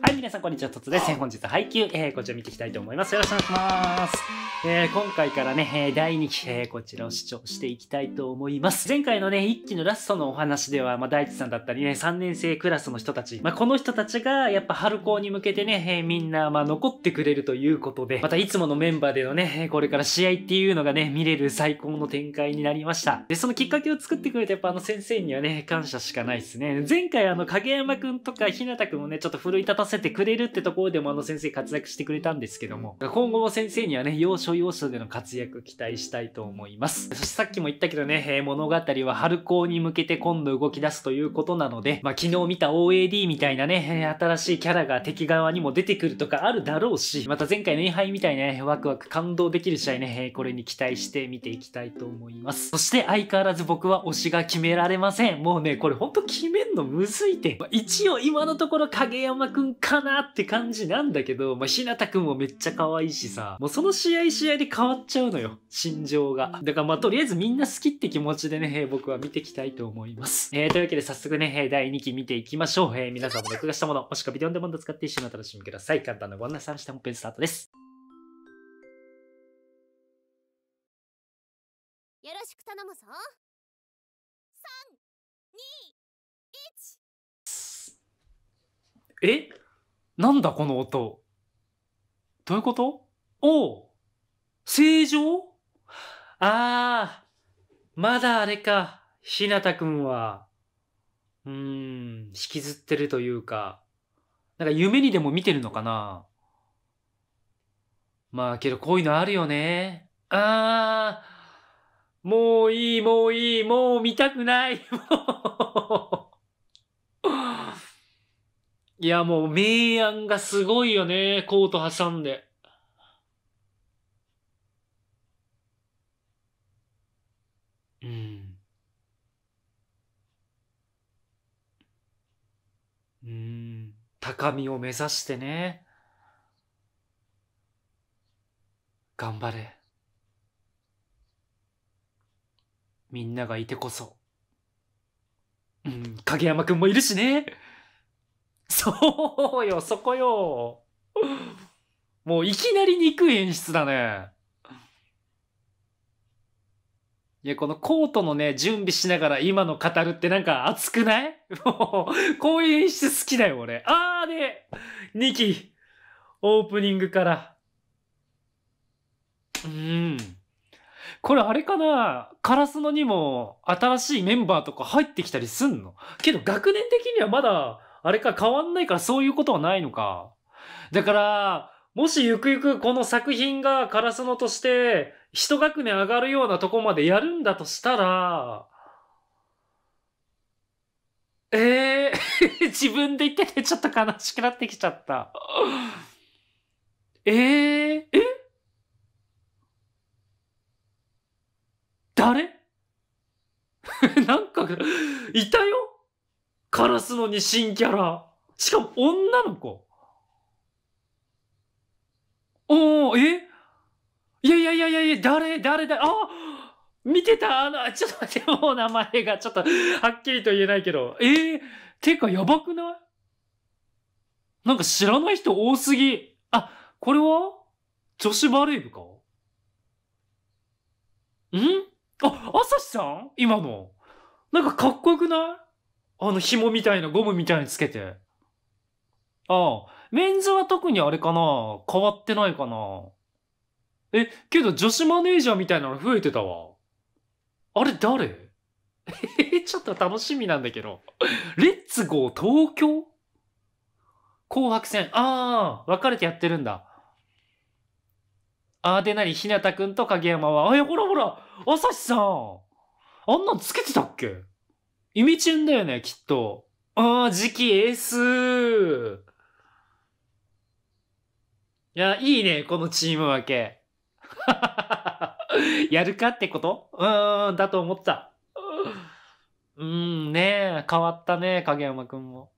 はい、皆さん、こんにちは。とつです。本日、配給、えー、こちら見ていきたいと思います。よろしくお願いします。えー、今回からね、えー、第2期、えー、こちらを視聴していきたいと思います。前回のね、1期のラストのお話では、まあ、大地さんだったりね、3年生クラスの人たち、まあ、この人たちが、やっぱ春高に向けてね、えー、みんな、まあ、残ってくれるということで、またいつものメンバーでのね、これから試合っていうのがね、見れる最高の展開になりました。で、そのきっかけを作ってくれて、やっぱあの先生にはね、感謝しかないですね。前回あの、影山くんとか日向くんをね、ちょっと奮い立たせてくれるってところでもあの先生活躍してくれたんですけども、今後も先生にはね、要所要所での活躍期待したいと思います。そしてさっきも言ったけどね、え物語は春高に向けて今度動き出すということなので、まあ、昨日見た OAD みたいなね、新しいキャラが敵側にも出てくるとかあるだろうし、また前回のインみたいなね、ワクワク感動できる試合ね、これに期待して見ていきたいと思います。そして相変わらず僕は推しが決められません。もうね、これほんと決めんのむずいて。まあ、一応今のところ影山くんかなって感じなんだけど、まあ、ひなたくんもめっちゃ可愛いしさ、もうその試合試合で変わっちゃうのよ、心情が。だからまあ、とりあえずみんな好きって気持ちでね、えー、僕は見ていきたいと思います。えー、というわけで早速ね、えー、第2期見ていきましょう。えー、皆さんも録画したもの、もしくはビデオンデモンド使って一緒にお楽しみください。簡単なご案内さんしてペンスタートです。よろしく頼むぞ。3、2、1。えなんだこの音。どういうことお正常ああ、まだあれか、ひなたくんは。うーん、引きずってるというか。なんか夢にでも見てるのかなまあけどこういうのあるよね。ああ、もういい、もういい、もう見たくない。もういや、もう、明暗がすごいよね。コート挟んで。うん。うん。高みを目指してね。頑張れ。みんながいてこそ。うん、影山くんもいるしね。そうよ、そこよ。もういきなり憎い演出だね。いや、このコートのね、準備しながら今の語るってなんか熱くない もう、こういう演出好きだよ、俺。あーで、2期、オープニングから。うん。これあれかなカラスのにも新しいメンバーとか入ってきたりすんのけど学年的にはまだあれか、変わんないからそういうことはないのか。だから、もしゆくゆくこの作品がカラスノとして一学年上がるようなとこまでやるんだとしたら、ええー、自分で言っててちょっと悲しくなってきちゃった。ええー、え誰 なんか、いたよカラスのに新キャラ。しかも女の子。おおえいやいやいやいやいや、誰誰だあ見てたあの、ちょっと待って、もう名前がちょっとはっきりと言えないけど。ええー、てかやばくないなんか知らない人多すぎ。あ、これは女子バレー部かんあ、朝日さん今の。なんかかっこよくないあの紐みたいな、ゴムみたいにつけて。ああ。メンズは特にあれかな変わってないかなえ、けど女子マネージャーみたいなの増えてたわ。あれ誰え ちょっと楽しみなんだけど。レッツゴー東京紅白戦。ああ、別れてやってるんだ。ああ、でなに、ひなたくんと影山は。あ、ほらほら朝日さんあんなんつけてたっけイミチュンだよね、きっと。ああ、次期エースいや、いいね、このチーム分け。やるかってことうーん、だと思った。うん、ねえ、変わったね、影山くんも。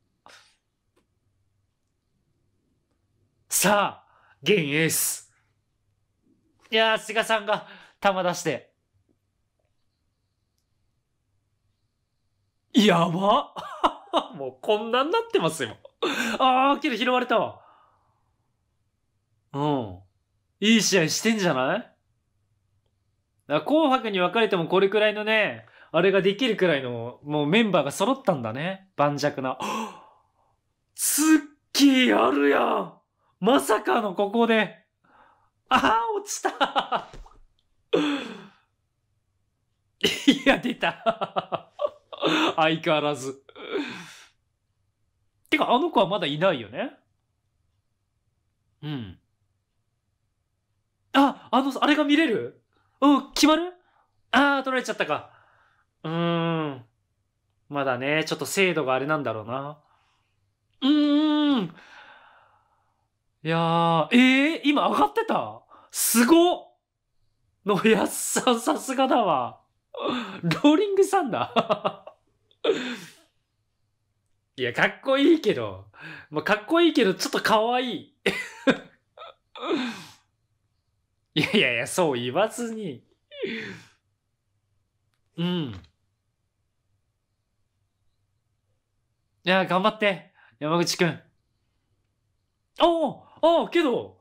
さあ、現エース。いやー、菅さんが球出して。やば もうこんなになってますよ。ああ、けど拾われたわ。うん。いい試合してんじゃないだ紅白に分かれてもこれくらいのね、あれができるくらいの、もうメンバーが揃ったんだね。盤石な。ツッキーあるやんまさかのここで。ああ、落ちた いや、出た 相変わらず。てか、あの子はまだいないよねうん。あ、あの、あれが見れるうん、決まるああ、取られちゃったか。うーん。まだね、ちょっと精度があれなんだろうな。うーん。いやー、ええー、今上がってたすごのやっさ、さすがだわ。ローリングサンダー いや、かっこいいけど、まあ、かっこいいけど、ちょっとかわいい。いやいやいや、そう言わずに。うん。いや、頑張って、山口くん。おおけど、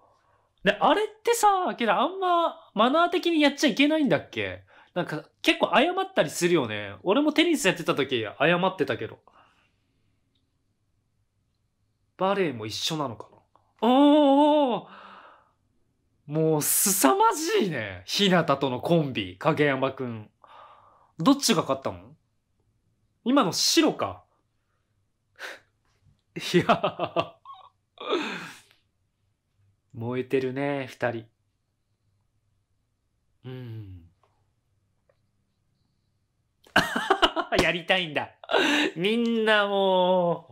ね、あれってさ、けどあんまマナー的にやっちゃいけないんだっけなんか結構謝ったりするよね。俺もテニスやってた時謝ってたけど。バレエも一緒なのかな。おおもう凄まじいね。日向とのコンビ、影山くん。どっちが勝ったの今の白か。いや燃えてるね、二人。うん。やりたいんだ。みんなも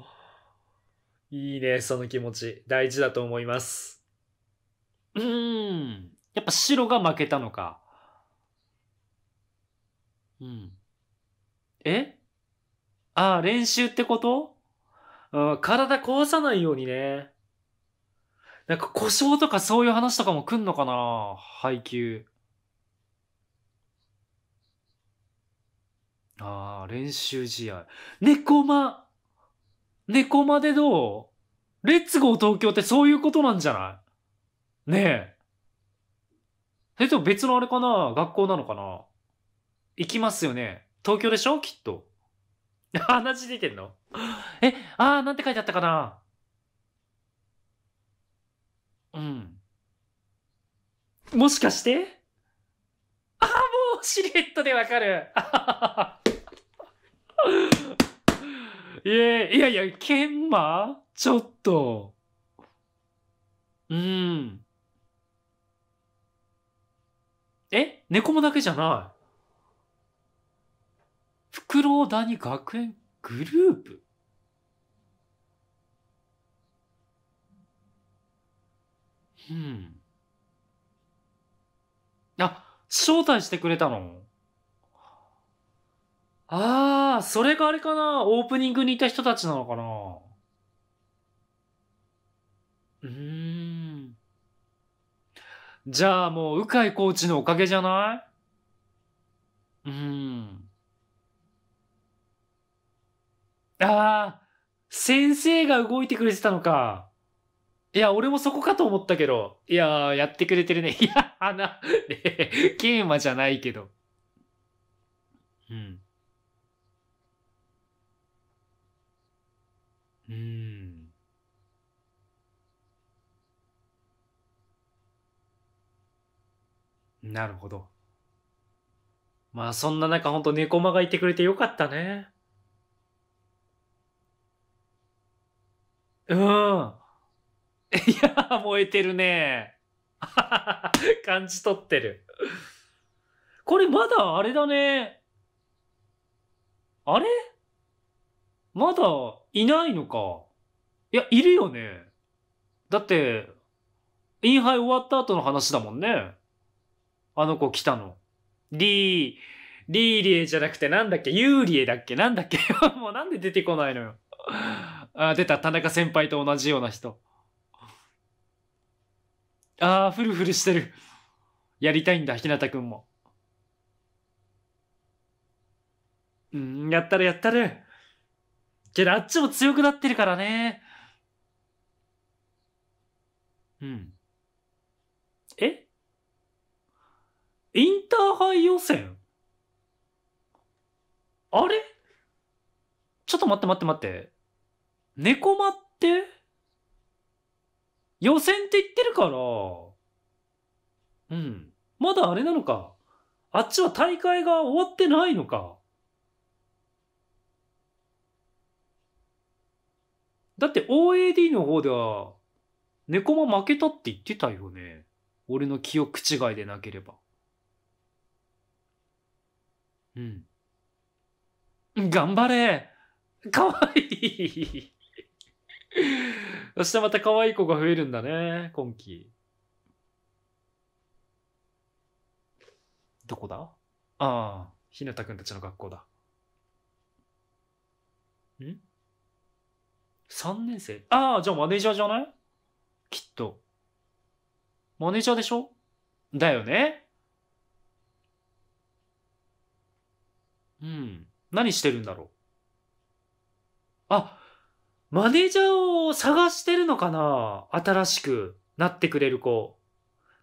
う、いいね、その気持ち。大事だと思います。うーん。やっぱ白が負けたのか。うん。えあ、練習ってことうん、体壊さないようにね。なんか故障とかそういう話とかも来んのかな配給。ああ、練習試合。猫間猫間でどうレッツゴー東京ってそういうことなんじゃないねえ。れとも別のあれかな学校なのかな行きますよね。東京でしょきっと。話出てんのえ、ああ、なんて書いてあったかなうん。もしかしてああ、もうシルエットでわかる いやいや、研磨ちょっと。うん。え猫もだけじゃない。フクロウダニ学園グループうん。あ、招待してくれたのああ、それがあれかなオープニングにいた人たちなのかなうーん。じゃあもう、鵜飼コーチのおかげじゃないうん。ああ、先生が動いてくれてたのか。いや、俺もそこかと思ったけど。いややってくれてるね。いや、花、ね、ケーマじゃないけど。うん。うーん。なるほど。まあ、そんな中ほんと猫間がいてくれてよかったね。うーん。いや、燃えてるね。感じ取ってる。これまだあれだね。あれまだいないのか。いや、いるよね。だって、インハイ終わった後の話だもんね。あの子来たの。リー、リーリエじゃなくてなんだっけユーリエだっけなんだっけ もうなんで出てこないのよあ、出た。田中先輩と同じような人。あー、フルフルしてる。やりたいんだ、ひなたくんも。うん、やったるやったる。けどあっちも強くなってるからね。うん。えインターハイ予選あれちょっと待って待って待って。猫まって予選って言ってるから。うん。まだあれなのか。あっちは大会が終わってないのか。だって OAD の方では、猫も負けたって言ってたよね。俺の記憶違いでなければ。うん。頑張れかわいいそしてまた可愛い子が増えるんだね、今季。どこだああ、ひなたくんたちの学校だ。ん3年生ああ、じゃあマネージャーじゃないきっと。マネージャーでしょだよねうん。何してるんだろうあ、マネージャーを探してるのかな新しくなってくれる子。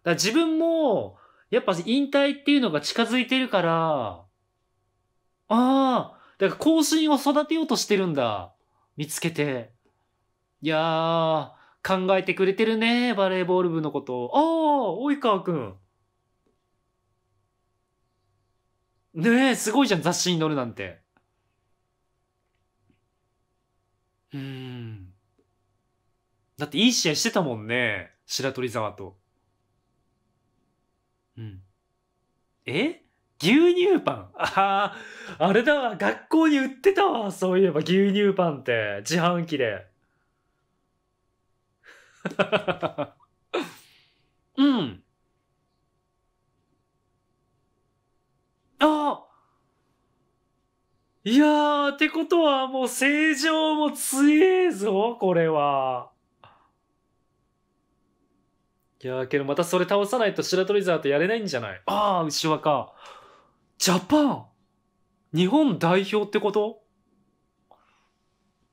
だ自分も、やっぱ引退っていうのが近づいてるから、ああ、だから更新を育てようとしてるんだ。見つけて。いやー、考えてくれてるね、バレーボール部のこと。ああ、及川くん。ねえ、すごいじゃん、雑誌に載るなんて。うん。だっていい試合してたもんね、白鳥沢と。うん。え牛乳パンああ、あれだわ、学校に売ってたわ、そういえば牛乳パンって、自販機で。うん。あいやー、ってことはもう正常も強えぞ、これは。いやー、けどまたそれ倒さないと白鳥沢とやれないんじゃないああ、牛か。ジャパン日本代表ってこと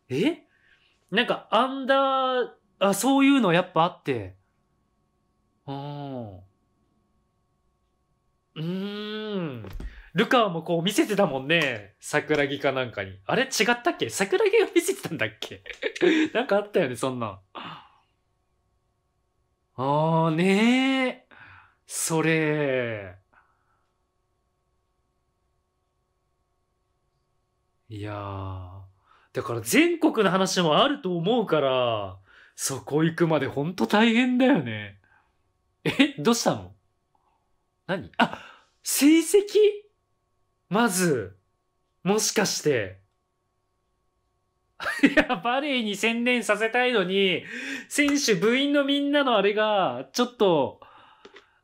えなんかアンダーあ、そういうのやっぱあって。うん。うーん。ルカもこう見せてたもんね。桜木かなんかに。あれ違ったっけ桜木が見せてたんだっけ なんかあったよね、そんなああ、ねえ。それ。いやだから全国の話もあると思うから、そこ行くまでほんと大変だよね。え、どうしたの何あ、成績まず、もしかして。いや、バレエに専念させたいのに、選手、部員のみんなのあれが、ちょっと、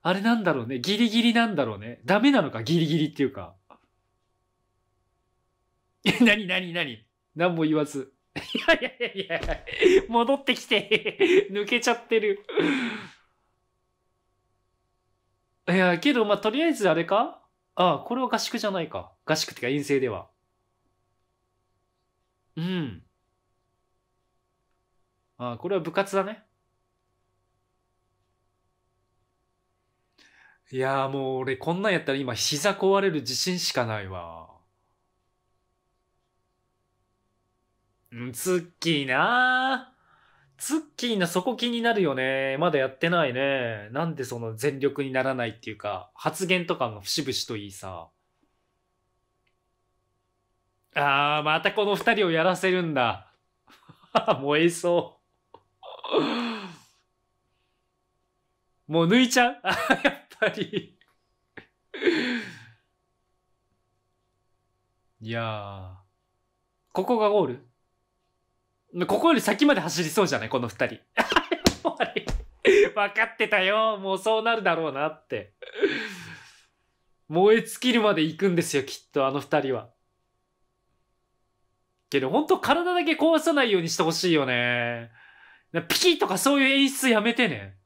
あれなんだろうね。ギリギリなんだろうね。ダメなのか、ギリギリっていうか。え、なになになに何も言わず。いやいやいやいや、戻ってきて 抜けちゃってるいや、けど、まあ、とりあえずあれかああ、これは合宿じゃないか。合宿ってか陰性では。うん。ああ、これは部活だね。いやもう俺こんなんやったら今膝壊れる自信しかないわ。うん、ツッキーなツッキーなそこ気になるよね。まだやってないね。なんでその全力にならないっていうか、発言とかが節々といいさ。あー、またこの二人をやらせるんだ。燃えそう。もう抜いちゃう やっぱりいやー。ここがゴールここより先まで走りそうじゃないこの二人。分かってたよ。もうそうなるだろうなって。燃え尽きるまで行くんですよ、きっと、あの二人は。けど、ほんと体だけ壊さないようにしてほしいよね。ピキとかそういう演出やめてね。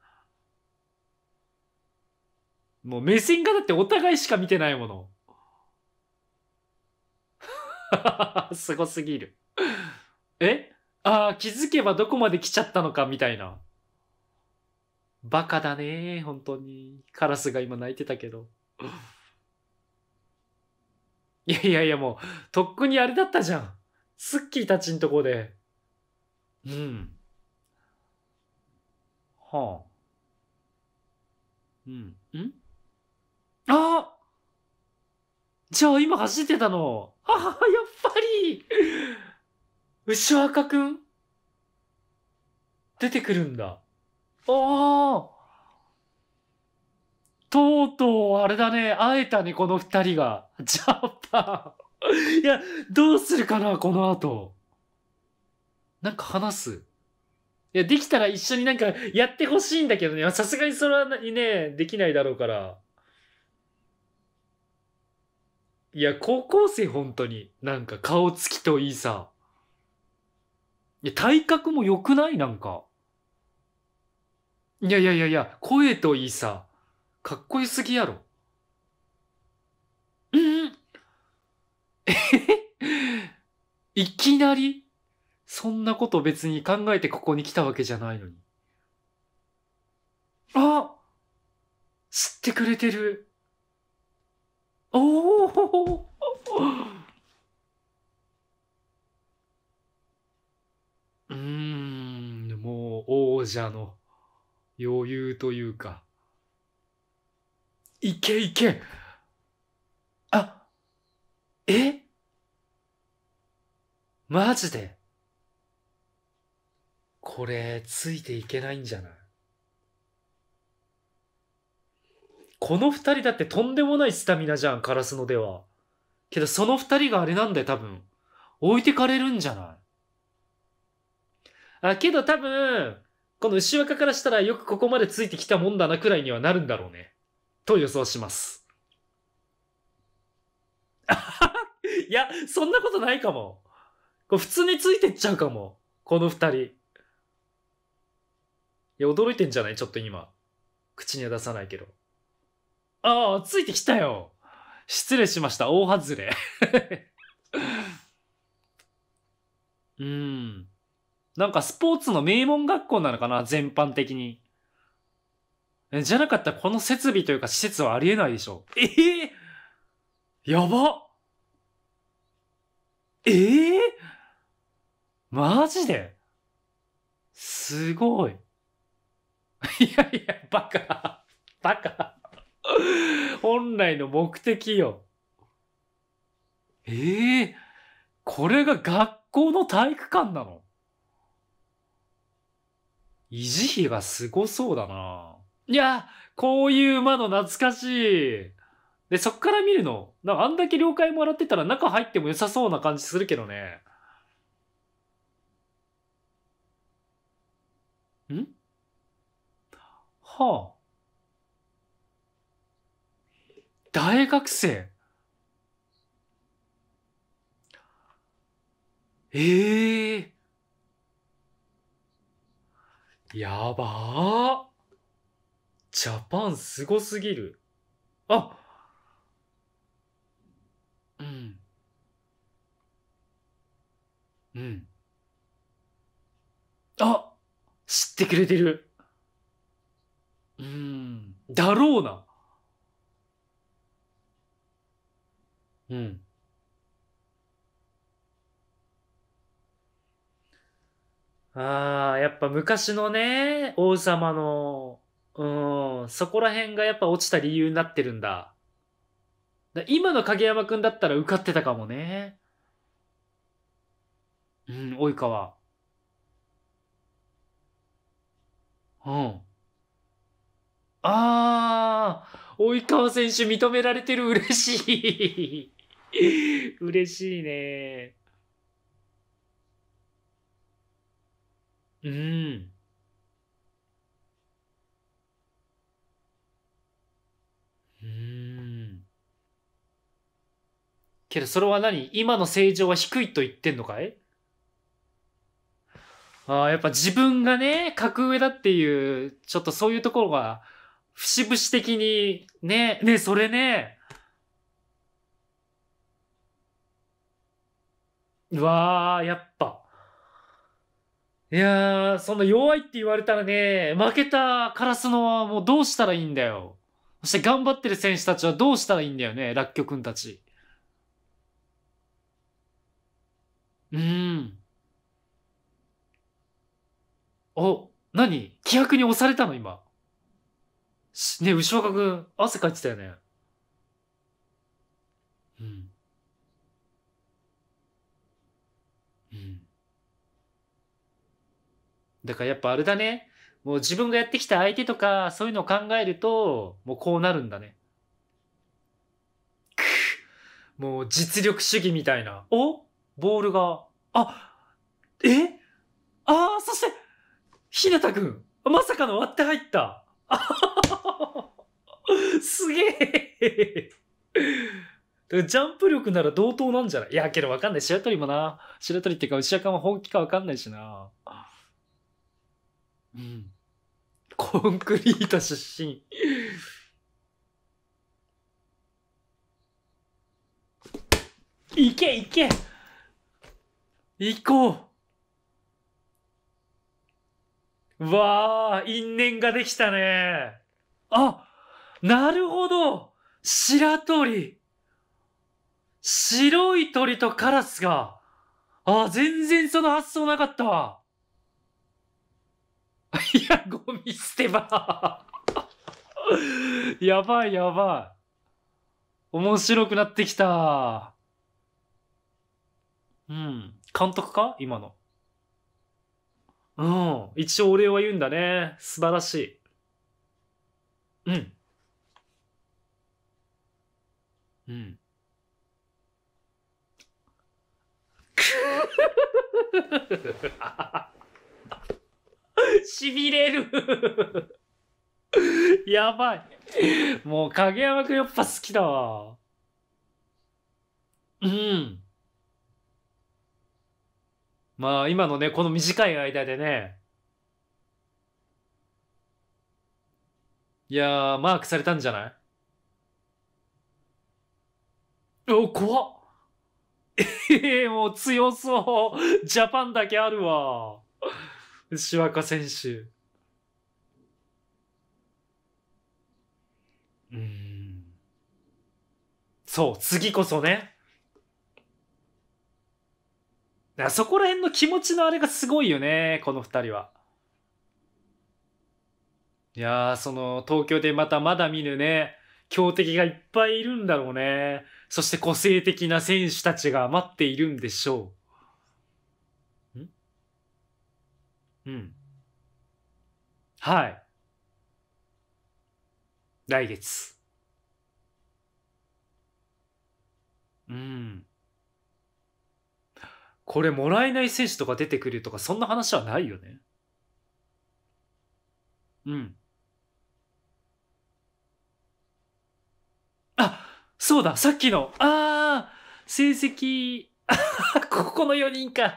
もう目線がだってお互いしか見てないもの。すごすぎる。えああ、気づけばどこまで来ちゃったのかみたいな。バカだね、本当に。カラスが今泣いてたけど。いやいやいや、もう、とっくにあれだったじゃん。スッキーたちんとこで。うん。はあ。うん。んあじゃあ今走ってたの。ああ、やっぱり牛若くん出てくるんだ。ああとうとう、あれだね、会えたね、この二人が。ジャパン。いや、どうするかな、この後。なんか話す。いや、できたら一緒になんかやってほしいんだけどね。さすがにそれはね、できないだろうから。いや、高校生本当に。なんか顔つきといいさ。いや、体格も良くないなんか。いやいやいやいや、声といいさ、かっこよすぎやろ。うんえいきなりそんなこと別に考えてここに来たわけじゃないのに。あ知ってくれてる。おおうーん、もう王者の余裕というか、いけいけあえマジでこれ、ついていけないんじゃないこの二人だってとんでもないスタミナじゃん、カラスのでは。けどその二人があれなんだよ、多分。置いてかれるんじゃないあ、けど多分、この牛若からしたらよくここまでついてきたもんだなくらいにはなるんだろうね。と予想します。いや、そんなことないかも。こ普通についてっちゃうかも。この二人。いや、驚いてんじゃないちょっと今。口には出さないけど。ああ、ついてきたよ。失礼しました。大外れ。うん。なんかスポーツの名門学校なのかな全般的に。じゃなかったらこの設備というか施設はありえないでしょ。ええー、やばええー、マジですごい。いやいや、バカ。バカ。本来の目的よ。ええー、これが学校の体育館なの維持費がすごそうだな。いや、こういう窓懐かしい。で、そっから見るの。なんかあんだけ了解もらってたら中入っても良さそうな感じするけどね。んはあ。大学生。ええーやばージャパンすごすぎる。あうん。うん。あ知ってくれてる。うん。だろうな。うん。ああ、やっぱ昔のね、王様の、うん、そこら辺がやっぱ落ちた理由になってるんだ。だ今の影山くんだったら受かってたかもね。うん、及川。うん。ああ、及川選手認められてる嬉しい。嬉しいね。うーん。うーん。けどそれは何今の正常は低いと言ってんのかいああ、やっぱ自分がね、格上だっていう、ちょっとそういうところが、節々的に、ね、ね、それね、うわあ、やっぱ。いやー、その弱いって言われたらね、負けたカラスノはもうどうしたらいいんだよ。そして頑張ってる選手たちはどうしたらいいんだよね、楽曲くんたち。うーん。お、何気迫に押されたの今。ね、牛若くん、汗かいてたよね。うん。だからやっぱあれだね。もう自分がやってきた相手とか、そういうのを考えると、もうこうなるんだね。くもう実力主義みたいな。おボールが、あ、えああ、そして、ひなたくん、まさかの割って入った。すげえ。ジャンプ力なら同等なんじゃないいや、けどわかんない。白鳥もな。白鳥っていうか、牛赤も本気かわかんないしな。うん、コンクリート出身行け行け行こうわあ因縁ができたねあなるほど白鳥白い鳥とカラスがあ全然その発想なかったわいや、ゴミ捨て場 やばいやばい。面白くなってきた。うん。監督か今の。うん。一応お礼は言うんだね。素晴らしい。うん。うん。く ぅし びれる やばい。もう影山くんやっぱ好きだわ。うん。まあ今のね、この短い間でね。いやマークされたんじゃないお、怖っ。ええー、もう強そう。ジャパンだけあるわ。牛若選手。うん。そう、次こそね。だそこら辺の気持ちのあれがすごいよね、この二人は。いやその、東京でまたまだ見ぬね、強敵がいっぱいいるんだろうね。そして個性的な選手たちが待っているんでしょう。うん。はい。来月。うん。これもらえない選手とか出てくるとか、そんな話はないよね。うん。あ、そうだ、さっきの、ああ、成績、ここの4人か。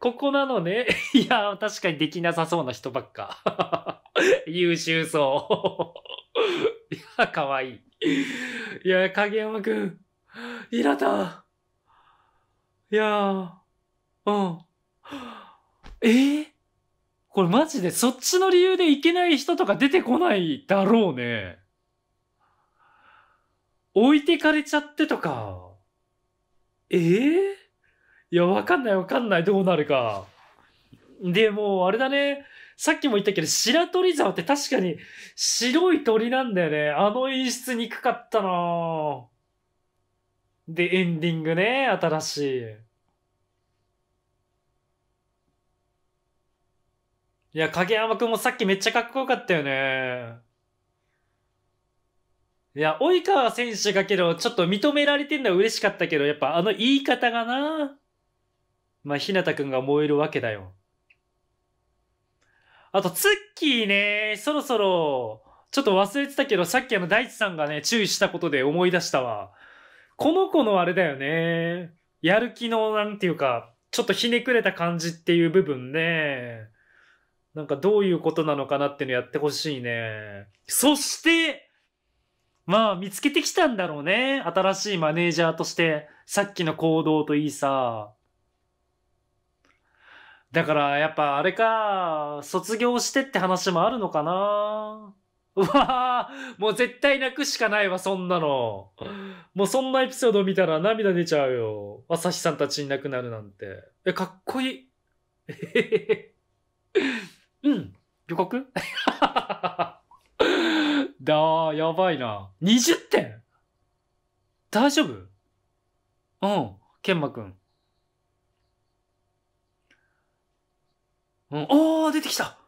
ここなのね。いや、確かにできなさそうな人ばっか。優秀そう。いや、かわいい。いや、影山くん。いらた。いやうん。えー、これマジでそっちの理由でいけない人とか出てこないだろうね。置いてかれちゃってとか。えーいや、わかんないわかんない。どうなるか。で、もうあれだね。さっきも言ったけど、白鳥沢って確かに白い鳥なんだよね。あの演出憎かったなで、エンディングね、新しい。いや、影山くんもさっきめっちゃかっこよかったよね。いや、及川選手がけど、ちょっと認められてんのは嬉しかったけど、やっぱあの言い方がな。まあ、ひなたくんが燃えるわけだよ。あと、ツッキーね、そろそろ、ちょっと忘れてたけど、さっきあの大地さんがね、注意したことで思い出したわ。この子のあれだよね。やる気の、なんていうか、ちょっとひねくれた感じっていう部分ね。なんかどういうことなのかなっていうのやってほしいね。そして、まあ見つけてきたんだろうね。新しいマネージャーとして、さっきの行動といいさ。だからやっぱあれか、卒業してって話もあるのかなうわあもう絶対泣くしかないわ、そんなの。もうそんなエピソード見たら涙出ちゃうよ。朝日さんたちいなくなるなんて。え、かっこいい。えへへへ。うん、予告 だやばいな。20点大丈夫うん、研磨マくん。うん、ああ、出てきた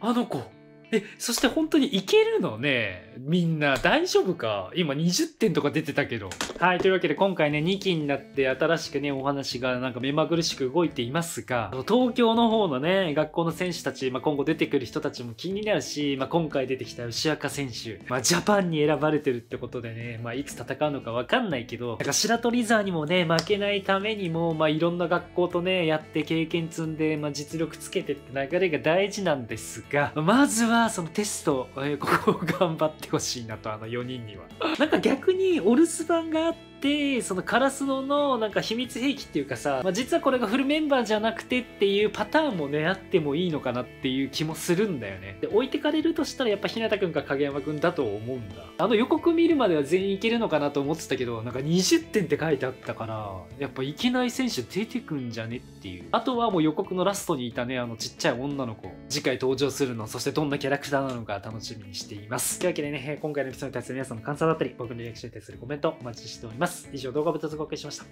あの子。え、そして本当にいけるのね。みんな大丈夫か今20点とか出てたけど。はい、というわけで今回ね、2期になって新しくね、お話がなんか目まぐるしく動いていますが、東京の方のね、学校の選手たち、まあ、今後出てくる人たちも気になるし、まあ、今回出てきた牛若選手、まあ、ジャパンに選ばれてるってことでね、まあ、いつ戦うのかわかんないけど、なんか白鳥沢にもね、負けないためにも、まあ、いろんな学校とね、やって経験積んで、まあ、実力つけてって流れが大事なんですが、まずはそのテスト、えー、ここを頑張ってほしいなとあの4人にはなんか逆にお留守番があっでそのカラスノのなんか秘密兵器っていうかさ、まあ、実はこれがフルメンバーじゃなくてっていうパターンもねあってもいいのかなっていう気もするんだよねで置いてかれるとしたらやっぱ日向くんか影山くんだと思うんだあの予告見るまでは全員いけるのかなと思ってたけどなんか20点って書いてあったからやっぱいけない選手出てくんじゃねっていうあとはもう予告のラストにいたねあのちっちゃい女の子次回登場するのそしてどんなキャラクターなのか楽しみにしていますというわけでね今回のエピソードに対する皆さんの感想だったり僕のリアクションに対するコメントお待ちしておりますます。以上、動画部とお届しました。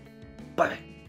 バイバイ。